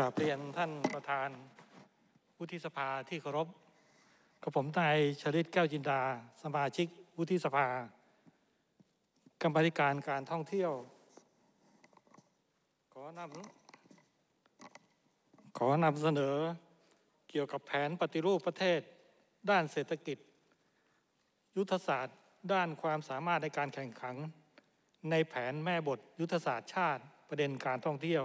กราบเรียนท่านประธานวุฒิสภาที่เคารพกับผมนายชลิตแก้วจินดาสมาชิกวุฒิสภากรรมธิการการท่องเที่ยว ขอนำขอนำเสนอเกี่ยวกับแผนปฏิรูปประเทศ ด้านเศรษฐกิจ ยุทธศาสตร์ด้านความสามารถในการแข่งขันในแผนแม่บทยุทธศาสตร์ชาติ ประเด็นการท่องเที่ยว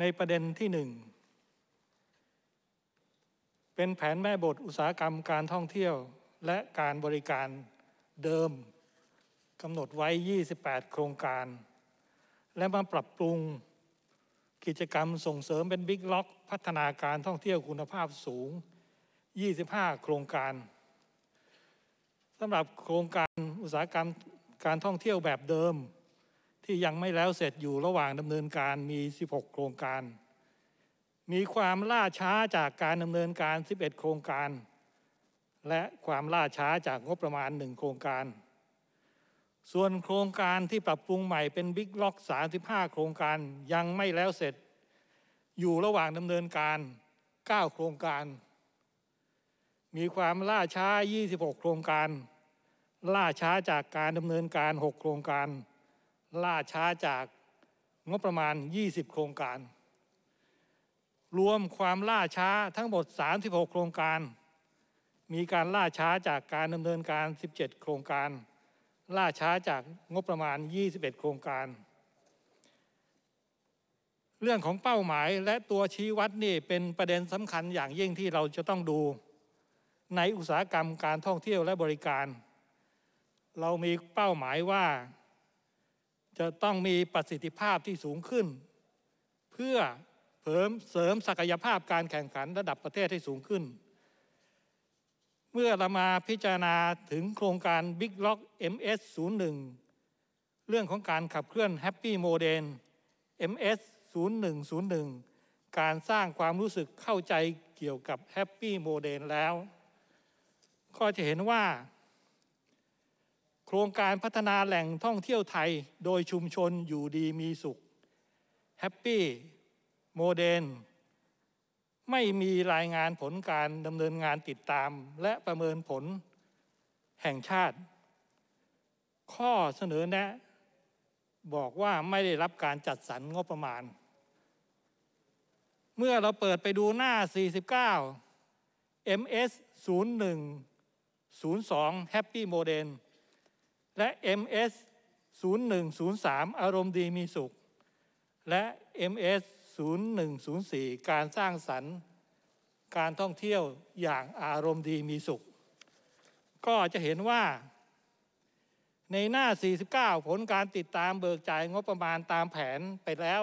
ในประเด็นที่หนึ่งเป็นแผนแม่บทอุตสาหกรรมการท่องเที่ยวและการบริการเดิมกำหนดไว้ 28 โครงการ และมาปรับปรุงกิจกรรมส่งเสริมเป็นบิ๊กล็อกพัฒนาการท่องเที่ยวคุณภาพสูง 25 โครงการสำหรับโครงการอุตสาหกรรมการท่องเที่ยวแบบเดิมที่ยังไม่แล้วเสร็จอยู่ระหว่างดำเนินการมี 16 โครงการ มีความล่าช้าจากการดำเนินการ 11 โครงการ และความล่าช้าจากงบประมาณ 1 โครงการ ส่วนโครงการที่ปรับปรุงใหม่เป็นบิ๊กล็อก 35 โครงการยังไม่แล้วเสร็จอยู่ระหว่างดำเนินการ 9 โครงการ มีความล่าช้า 26 โครงการ ล่าช้าจากการดำเนินการ 6 โครงการล่าช้าจากงบประมาณ 20 โครงการ รวมความล่าช้าทั้งหมด 36 โครงการ มีการล่าช้าจากการดำเนินการ 17 โครงการ ล่าช้าจากงบประมาณ 21 โครงการ เรื่องของเป้าหมายและตัวชี้วัดนี่เป็นประเด็นสำคัญอย่างยิ่งที่เราจะต้องดู ในอุตสาหกรรมการท่องเที่ยวและบริการ เรามีเป้าหมายว่าจะต้องมีประสิทธิภาพที่สูงขึ้น เพื่อเพิ่มเสริมศักยภาพการแข่งขันระดับประเทศให้สูงขึ้น เมื่อเรามาพิจารณาถึงโครงการ Big Lock MS 01เรื่องของการขับเคลื่อน Happy m o d e l MS 0101การสร้างความรู้สึกเข้าใจเกี่ยวกับ Happy m o d e l แล้วก็จะเห็นว่าโครงการพัฒนาแหล่งท่องเที่ยวไทยโดยชุมชนอยู่ดีมีสุขแฮปปี้โมเดนไม่มีรายงานผลการดำเนินงานติดตามและประเมินผลแห่งชาติ ข้อเสนอแนะบอกว่าไม่ได้รับการจัดสรรงบประมาณ เมื่อเราเปิดไปดูหน้า 49 MS 01 02 Happy Modern และ MS 0103อารมณ์ดีมีสุข และ MS 0104 การสร้างสรรค์ การท่องเที่ยวอย่างอารมณ์ดีมีสุข ก็จะเห็นว่า ในหน้า 49 ผลการติดตามเบิกจ่ายงบประมาณตามแผนไปแล้ว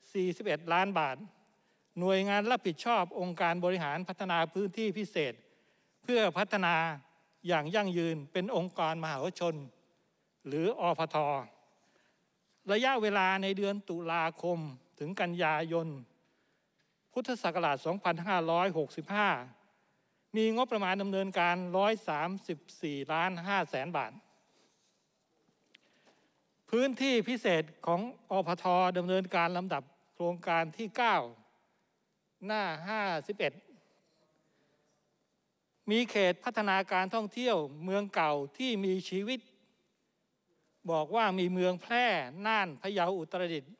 41 ล้านบาท หน่วยงานรับผิดชอบองค์การบริหารพัฒนาพื้นที่พิเศษเพื่อพัฒนาอย่างยั่งยืนเป็นองค์กรมหาชน หรืออพทระยะเวลาในเดือนตุลาคมถึงกันยายน พุทธศักราช 2565 มีงบประมาณดำเนินการ 134 ล้าน5แสนบาท พื้นที่พิเศษของอพทดำเนินการลำดับโครงการที่ 9 หน้า 51มีเขตพัฒนาการท่องเที่ยวเมืองเก่าที่มีชีวิตบอกว่ามีเมืองแพร่น่านพะเยาอุตรดิตถ์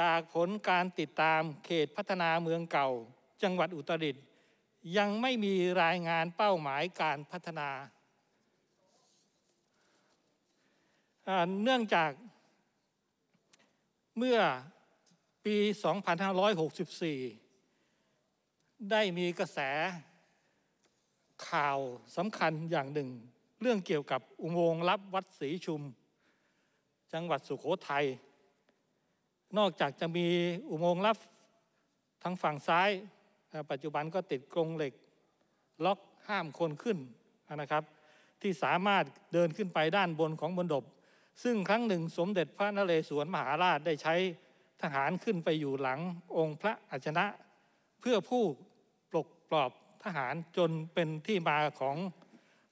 จากผลการติดตามเขตพัฒนาเมืองเก่าจังหวัดอุตรดิตถ์ยังไม่มีรายงานเป้าหมายการพัฒนาเนื่องจากเมื่อปี 2564 ได้มีกระแสข่าวสำคัญอย่างหนึ่ง เรื่องเกี่ยวกับอุโมงค์ลับวัดศรีชุมจังหวัดสุโขทัยนอกจากจะมีอุโมงค์ลับทางฝั่งซ้ายปัจจุบันก็ติดกรงเหล็ก ล็อกห้ามคนขึ้นนะครับ ที่สามารถเดินขึ้นไปด้านบนของบนดบ ซึ่งครั้งหนึ่งสมเด็จพระนเรศวรมหาราชได้ใช้ทหารขึ้นไปอยู่หลังองค์พระอัจนะ เพื่อผู้ปลกปลอบทหารจนเป็นที่มาของ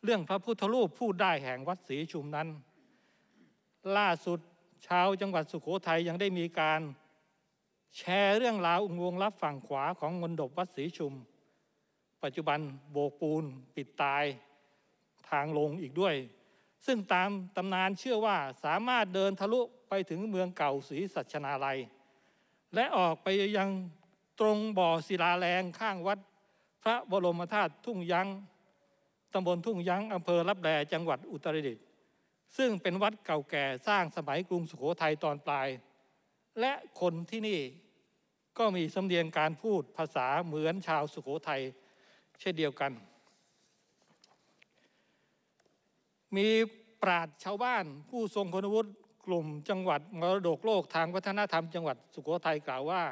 เรื่องพระพุทธรูปผู้ได้แห่งวัดศรีชุมนั้น ล่าสุดชาวจังหวัดสุโขทัยยังได้มีการแชร์เรื่องราวอุโมงค์ลับฝั่งขวาของมณฑบวัดศรีชุม ปัจจุบันโบกปูนปิดตายทางลงอีกด้วย ซึ่งตามตำนานเชื่อว่าสามารถเดินทะลุไปถึงเมืองเก่าศรีสัชนาลัย และออกไปยังตรงบ่อศิลาแรงข้างวัดพระบรมธาตุทุ่งยั้ง ตำบลทุ่งยั้ง อำเภอรับแลจังหวัดอุตรดิตถ์ซึ่งเป็นวัดเก่าแก่สร้างสมัยกรุงสุโขทัยตอนปลาย และคนที่นี่ก็มีสำเนียงการพูดภาษาเหมือนชาวสุโขทัยเช่นเดียวกัน มีปรา์ชาวบ้านผู้ทรงคุณวุฒิกลุ่มจังหวัดมรดกโลกทางวัฒนธรรมจังหวัดสุโขทัยกล่าวว่า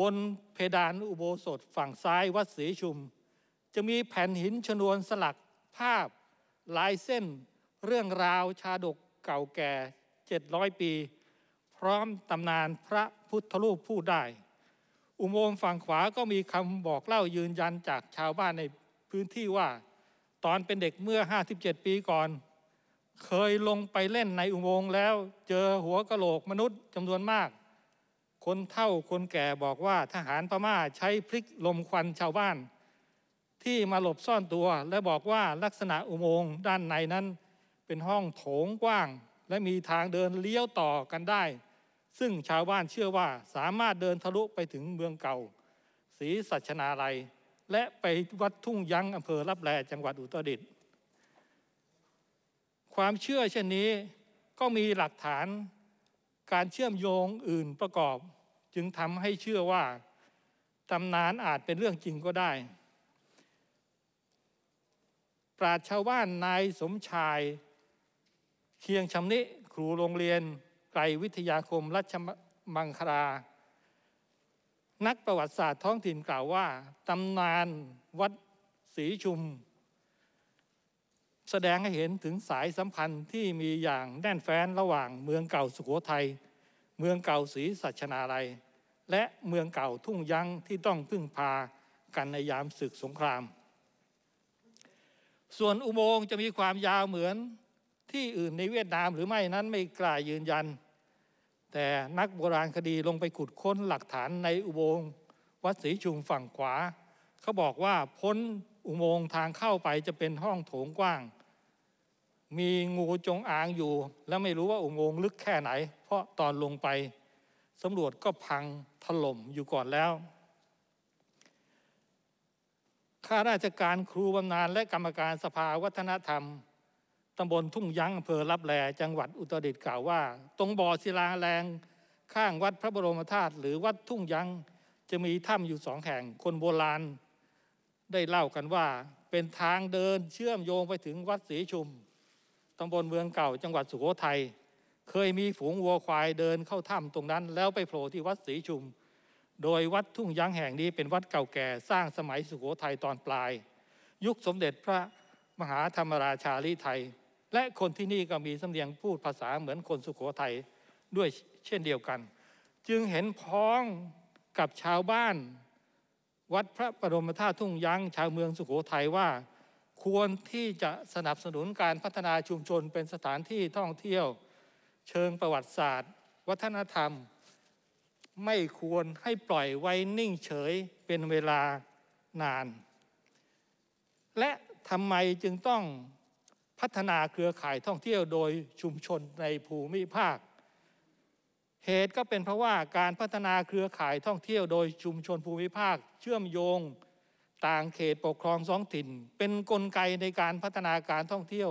บนเพดานอุโบสถฝั่งซ้ายวัดศรีชุม จะมีแผ่นหินชนวนสลักภาพลายเส้นเรื่องราวชาดกเก่าแก่ 700 ปี พร้อมตำนานพระพุทธรูปผู้ได้ อุโมงค์ฝั่งขวาก็มีคำบอกเล่ายืนยันจากชาวบ้านในพื้นที่ว่า ตอนเป็นเด็กเมื่อ 57 ปีก่อน เคยลงไปเล่นในอุโมงค์แล้วเจอหัวกะโหลกมนุษย์จำนวนมากคนเฒ่าคนแก่บอกว่าทหารพม่าใช้พลิกลมควันชาวบ้าน ที่มาหลบซ่อนตัวและบอกว่าลักษณะอุโมงค์ด้านในนั้น เป็นห้องโถงกว้าง และมีทางเดินเลี้ยวต่อกันได้ ซึ่งชาวบ้านเชื่อว่าสามารถเดินทะลุไปถึงเมืองเก่า ศรีสัชนาลัยและไปวัดทุ่งยั้งอำเภอรับแลจังหวัดอุตรดิตถ์ความเชื่อเช่นนี้ก็มีหลักฐานการเชื่อมโยงอื่นประกอบ จึงทำให้เชื่อว่า ตำนานอาจเป็นเรื่องจริงก็ได้ ปราชชาวบ้านนายสมชาย เคียงชำนิครูโรงเรียน ไกลวิทยาคม รัชมังคลานักประวัติศาสตร์ท้องถิ่นกล่าวว่า ตำนานวัดศรีชุมแสดงให้เห็นถึงสายสัมพันธ์ที่มีอย่างแน่นแฟ้นระหว่างเมืองเก่าสุโขทัย เมืองเก่าศรีสัชนาลัยและเมืองเก่าทุ่งยั้งที่ต้องพึ่งพากันในยามศึกสงคราม ส่วนอุโมงค์จะมีความยาวเหมือนที่อื่นในเวียดนามหรือไม่นั้นไม่กล้ายืนยัน แต่นักโบราณคดีลงไปขุดค้นหลักฐานในอุโมงค์วัดศรีชุมฝั่งขวา เขาบอกว่าพ้นอุโมงค์ทางเข้าไปจะเป็นห้องโถงกว้าง มีงูจงอางอยู่ และไม่รู้ว่าอุโมงค์ลึกแค่ไหน เพราะตอนลงไปสำรวจก็พังถล่มอยู่ก่อนแล้ว ข้าราชการครูบำนาญและกรรมการสภาวัฒนธรรมตำบลทุ่งยั้งอำเภอรับแลจังหวัดอุตรดิตถ์กล่าวว่า ตรงบ่อศิลาแรง ข้างวัดพระบรมธาตุหรือวัดทุ่งยั้งจะมีถ้ำอยู่สองแห่ง คนโบราณได้เล่ากันว่าเป็นทางเดินเชื่อมโยงไปถึงวัดศรีชุม ตำบลเมืองเก่าจังหวัดสุโขทัย เคยมีฝูงวัวควายเดินเข้าถ้ำตรงนั้น แล้วไปโผล่ที่วัดศรีชุม โดยวัดทุ่งยังแห่งนี้เป็นวัดเก่าแก่สร้างสมัยสุโขทัยตอนปลาย ยุคสมเด็จพระมหาธรรมราชาลีไทย และคนที่นี่ก็มีสำเนียงพูดภาษาเหมือนคนสุโขทัยด้วยเช่นเดียวกัน จึงเห็นพ้องกับชาวบ้านวัดพระบรมธาตุทุ่งยั้งชาวเมืองสุโขทัยว่า ควรที่จะสนับสนุนการพัฒนาชุมชนเป็นสถานที่ท่องเที่ยว เชิงประวัติศาสตร์ วัฒนธรรม ไม่ควรให้ปล่อยไว้นิ่งเฉยเป็นเวลานาน และทำไมจึงต้องพัฒนาเครือข่ายท่องเที่ยวโดยชุมชนในภูมิภาคเหตุก็เป็นเพราะว่าการพัฒนาเครือข่ายท่องเที่ยวโดยชุมชนภูมิภาค เชื่อมโยง ต่างเขตปกครองสองถิ่น เป็นนกลไกในการพัฒนาการท่องเที่ยว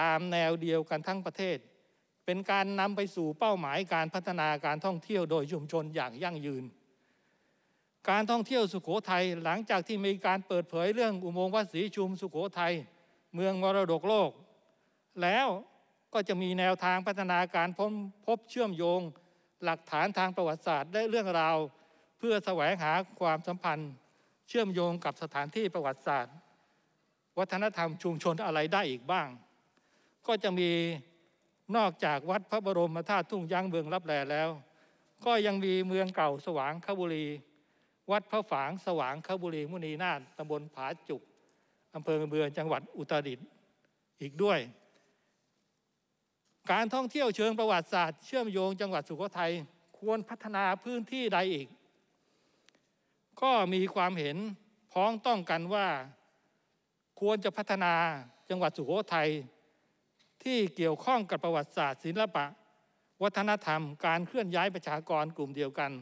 ตามแนวเดียวกันทั้งประเทศ เป็นการนำไปสู่เป้าหมายการพัฒนาการท่องเที่ยวโดยชุมชนอย่างยั่งยืน การท่องเที่ยวสุขโขทัยหลังจากที่มีการเปิดเผยเรื่องอุโมงค์วัดศรีชุมสุขโขทัยเมืองมรดกโลก แล้วก็จะมีแนวทางพัฒนาการพพบเชื่อมโยงหลักฐานทางประวัติศาสตร์และเรื่องราวเพื่อแสวงหาความสัมพันธ์ เชื่อมโยงกับสถานที่ประวัติศาสตร์ วัฒนธรรมชุมชนอะไรได้อีกบ้าง ก็จะมีนอกจากวัดพระบรมธาตุทุ่งยังเมืองรับแลแล้ว ก็ยังมีเมืองเก่าสว่างขบุรี วัดพระฝางสว่างขบุรีมุนีนาฏตำบลผาจุกอำเภอเมืองจังหวัดอุตรดิตถ์อีกด้วยการท่องเที่ยวเชิงประวัติศาสตร์เชื่อมโยงจังหวัดสุโขทัยควรพัฒนาพื้นที่ใดอีก ก็มีความเห็นพ้องต้องกันว่าควรจะพัฒนาจังหวัดสุโขทัย ที่เกี่ยวข้องกับประวัติศาสตร์ศิลปะ วัฒนธรรมการเคลื่อนย้ายประชากรกลุ่มเดียวกัน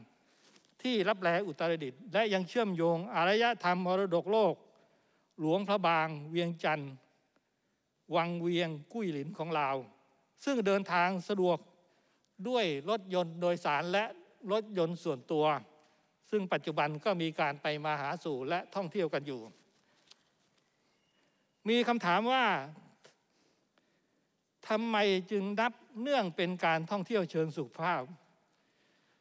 ที่รับแลอุตรดิตถ์และยังเชื่อมโยงอารยธรรมมรดกโลก หลวงพระบาง เวียงจันทร์วังเวียงกุ้ยหลินของลาวซึ่งเดินทางสะดวกด้วยรถยนต์โดยสารและรถยนต์ส่วนตัว ซึ่งปัจจุบันก็มีการไปมาหาสู่และท่องเที่ยวกันอยู่ มีคำถามว่าทำไมจึงนับเนื่องเป็นการท่องเที่ยวเชิงสุขภาพ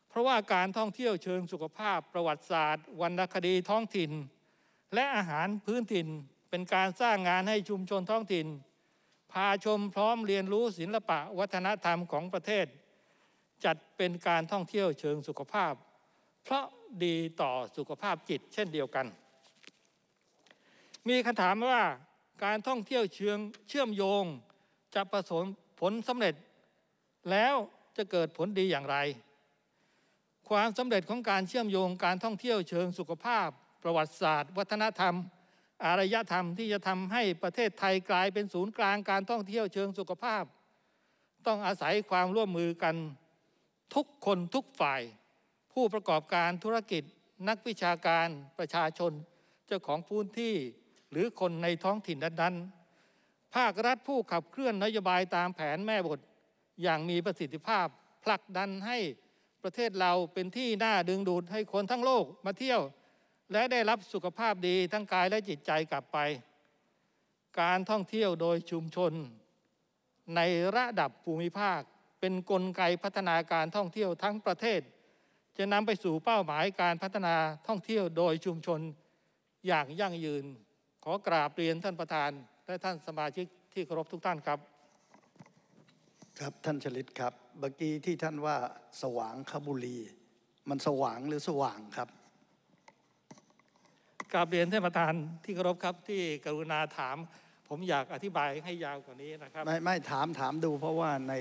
เพราะว่าการท่องเที่ยวเชิงสุขภาพประวัติศาสตร์วรรณคดีท้องถิ่น และอาหารพื้นถิ่นเป็นการสร้างงานให้ชุมชนท้องถิ่นพาชมพร้อมเรียนรู้ศิลปะวัฒนธรรมของประเทศ จัดเป็นการท่องเที่ยวเชิงสุขภาพ เพราะดีต่อสุขภาพจิตเช่นเดียวกัน มีคำถามว่าการท่องเที่ยวเชิงเชื่อมโยงจะประสมผลสำเร็จ แล้วจะเกิดผลดีอย่างไร ความสำเร็จของการเชื่อมโยงการท่องเที่ยวเชิงสุขภาพ ประวัติศาสตร์ วัฒนธรรมอารยธรรมที่จะทำให้ประเทศไทยกลายเป็นศูนย์กลางการท่องเที่ยวเชิงสุขภาพ ต้องอาศัยความร่วมมือกันทุกคนทุกฝ่าย ผู้ประกอบการธุรกิจนักวิชาการประชาชนเจ้าของพื้นที่หรือคนในท้องถิ่นนั้นๆภาครัฐผู้ขับเคลื่อนนโยบายตามแผนแม่บทอย่างมีประสิทธิภาพผลักดันให้ประเทศเราเป็นที่น่าดึงดูดให้คนทั้งโลกมาเที่ยวและได้รับสุขภาพดีทั้งกายและจิตใจกลับไป การท่องเที่ยวโดยชุมชน ในระดับภูมิภาคเป็นนกลไกพัฒนาการท่องเที่ยวทั้งประเทศ จะนำไปสู่เป้าหมายการพัฒนาท่องเที่ยวโดยชุมชน อย่างยั่งยืน ขอกราบ เรียนท่านประธาน และท่านสมาชิกที่เคารพทุกท่านครับ ครับท่านชลิตครับเมื่อกี้ที่ท่านว่าสว่างขบุรี มันสว่างหรือสว่างครับกราบเรียนท่านประธานที่เคารพครับที่กรุณาถามผมอยากอธิบายให้ยาวกว่านี้นะครับ ไม่ไม่ถามถามดูเพราะว่าใน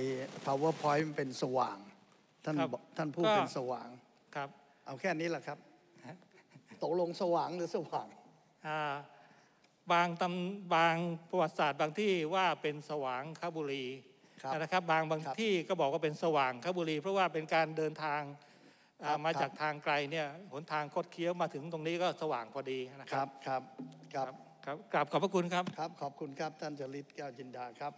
powerpoint มันเป็นสว่าง ท่านท่านพูดเป็นสว่างครับเอาแค่นี้แหละครับ ตกลงสว่างหรือสว่างอ่าบางตำบางประวัติศาสตร์บางที่ว่าเป็นสว่างคบุรีรนะครับ บางบางบที่ก็บอกว่าเป็นสว่างคบุรีเพราะว่าเป็นการเดินทางมาจากทางไกลเนี่ยหนทางคดเคี้ยวมาถึงตรงนี้ก็สว่างพอดีนะครับ ครับ ครับครับกราบขอบพระคุณครับ ครับ ขอบคุณครับท่านจริตแก้วจินดาครับ